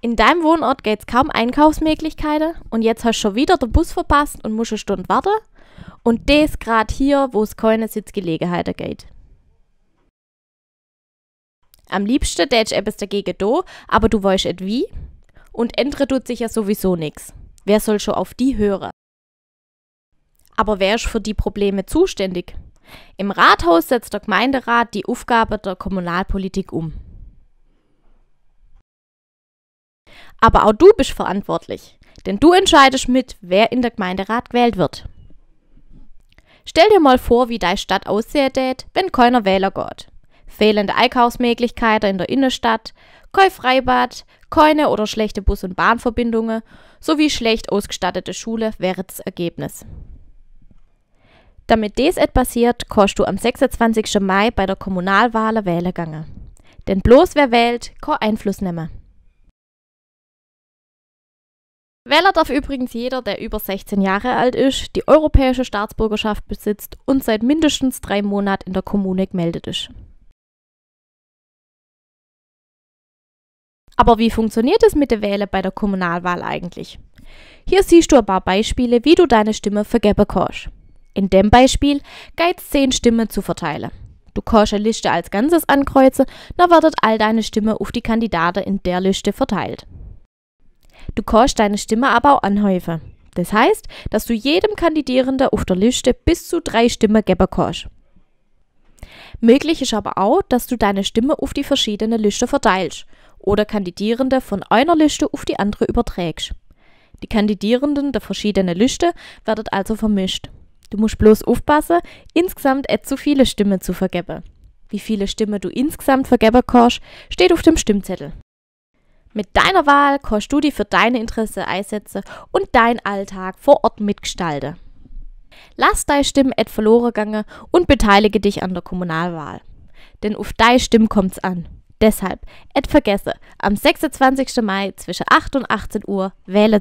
In deinem Wohnort gibt's kaum Einkaufsmöglichkeiten und jetzt hast du schon wieder den Bus verpasst und musst eine Stunde warten. Und das gerade hier, wo es keine Sitzgelegenheiten gibt. Am liebsten tätst etwas dagegen do, aber du weißt et wie. Und ändere tut sich ja sowieso nix. Wer soll schon auf die hören? Aber wer ist für die Probleme zuständig? Im Rathaus setzt der Gemeinderat die Aufgabe der Kommunalpolitik um. Aber auch du bist verantwortlich, denn du entscheidest mit, wer in der Gemeinderat gewählt wird. Stell dir mal vor, wie deine Stadt aussehen wenn keiner Wähler geht. Fehlende Einkaufsmöglichkeiten in der Innenstadt, kein Freibad, keine oder schlechte Bus- und Bahnverbindungen sowie schlecht ausgestattete Schule wäre das Ergebnis. Damit dies et passiert, kannst du am 26. Mai bei der Kommunalwahl wählen gehen. Denn bloß wer wählt, kann Einfluss nehmen. Wähler darf übrigens jeder, der über 16 Jahre alt ist, die europäische Staatsbürgerschaft besitzt und seit mindestens drei Monaten in der Kommune gemeldet ist. Aber wie funktioniert es mit der Wähle bei der Kommunalwahl eigentlich? Hier siehst du ein paar Beispiele, wie du deine Stimme vergeben kannst. In dem Beispiel geht es 10 Stimmen zu verteilen. Du kannst eine Liste als Ganzes ankreuzen, dann werden all deine Stimmen auf die Kandidaten in der Liste verteilt. Du kannst deine Stimme aber auch anhäufen. Das heißt, dass du jedem Kandidierenden auf der Liste bis zu drei Stimmen geben kannst. Möglich ist aber auch, dass du deine Stimme auf die verschiedenen Liste verteilst oder Kandidierende von einer Liste auf die andere überträgst. Die Kandidierenden der verschiedenen Liste werden also vermischt. Du musst bloß aufpassen, insgesamt nicht zu viele Stimmen zu vergeben. Wie viele Stimmen du insgesamt vergeben kannst, steht auf dem Stimmzettel mit deiner Wahl kannst du dich für deine Interesse einsetzen und deinen Alltag vor Ort mitgestalten. Lass deine Stimme et verloren gange und beteilige dich an der Kommunalwahl. Denn auf deine Stimme kommt's an. Deshalb et vergesse, am 26. Mai zwischen 8 und 18 Uhr wähle